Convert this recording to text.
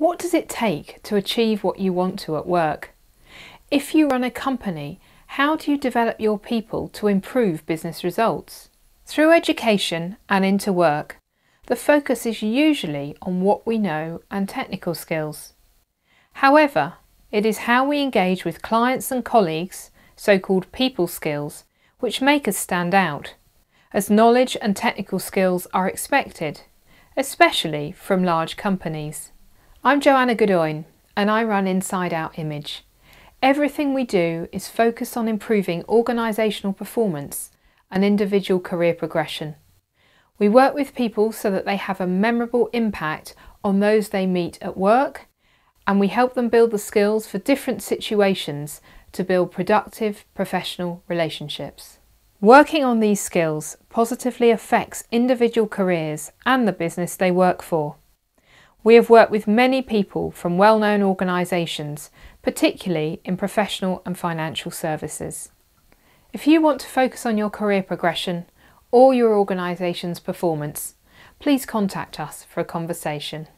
What does it take to achieve what you want to at work? If you run a company, how do you develop your people to improve business results? Through education and into work, the focus is usually on what we know and technical skills. However, it is how we engage with clients and colleagues, so-called people skills, which make us stand out, as knowledge and technical skills are expected, especially from large companies. I'm Joanna Goodoin, and I run Inside Out Image. Everything we do is focused on improving organisational performance and individual career progression. We work with people so that they have a memorable impact on those they meet at work and we help them build the skills for different situations to build productive professional relationships. Working on these skills positively affects individual careers and the business they work for. We have worked with many people from well known organisations, particularly in professional and financial services. If you want to focus on your career progression or your organisation's performance, please contact us for a conversation.